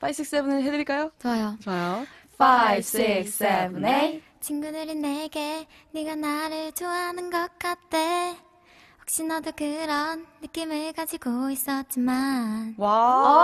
5, 6, 7을 해드릴까요? 좋아요. 좋아요. 5, 6, 7, 8 친구들이 내게 네가 나를 좋아하는 것 같대 혹시 너도 그런 느낌을 가지고 있었지만 와